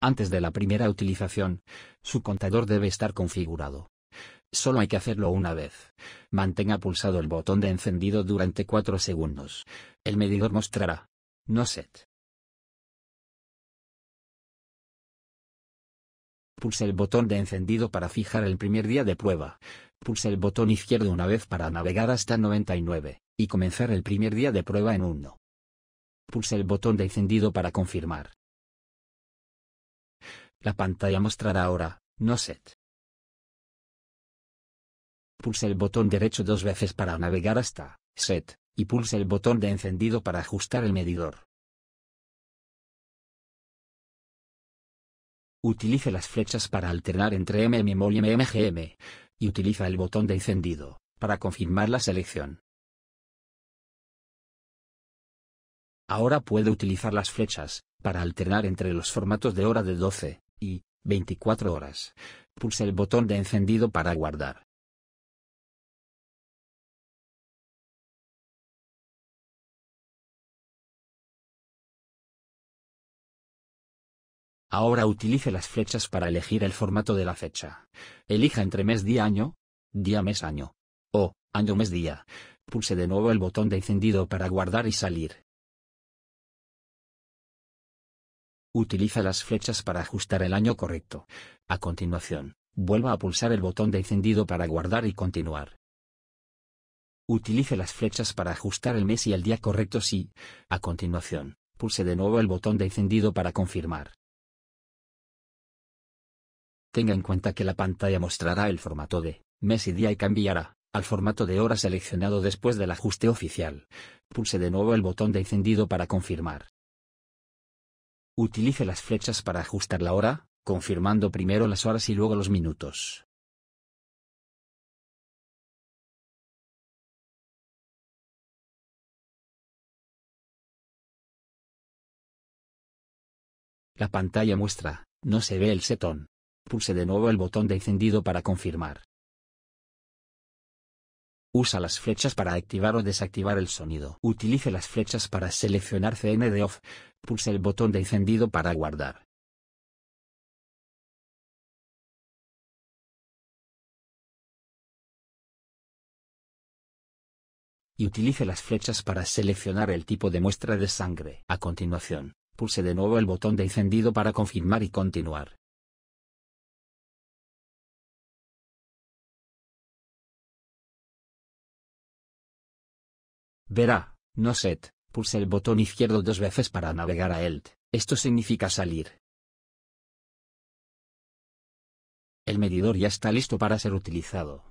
Antes de la primera utilización, su contador debe estar configurado. Solo hay que hacerlo una vez. Mantenga pulsado el botón de encendido durante 4 segundos. El medidor mostrará. No set. Pulse el botón de encendido para fijar el primer día de prueba. Pulse el botón izquierdo una vez para navegar hasta 99, y comenzar el primer día de prueba en 1. Pulse el botón de encendido para confirmar. La pantalla mostrará ahora, no set. Pulse el botón derecho dos veces para navegar hasta set, y pulse el botón de encendido para ajustar el medidor. Utilice las flechas para alternar entre m.m.mol y MMGM, y utiliza el botón de encendido, para confirmar la selección. Ahora puede utilizar las flechas, para alternar entre los formatos de hora de 12, y 24 horas. Pulse el botón de encendido para guardar. Ahora utilice las flechas para elegir el formato de la fecha. Elija entre mes día año, día mes año o año mes día. Pulse de nuevo el botón de encendido para guardar y salir. Utiliza las flechas para ajustar el año correcto. A continuación, vuelva a pulsar el botón de encendido para guardar y continuar. Utilice las flechas para ajustar el mes y el día correctos y, a continuación, pulse de nuevo el botón de encendido para confirmar. Tenga en cuenta que la pantalla mostrará el formato de mes y día y cambiará al formato de hora seleccionado después del ajuste oficial. Pulse de nuevo el botón de encendido para confirmar. Utilice las flechas para ajustar la hora, confirmando primero las horas y luego los minutos. La pantalla muestra, no se ve el setón. Pulse de nuevo el botón de encendido para confirmar. Usa las flechas para activar o desactivar el sonido. Utilice las flechas para seleccionar CND off. Pulse el botón de encendido para guardar. Y utilice las flechas para seleccionar el tipo de muestra de sangre. A continuación, pulse de nuevo el botón de encendido para confirmar y continuar. Verá, no set, pulse el botón izquierdo dos veces para navegar a ELT, esto significa salir. El medidor ya está listo para ser utilizado.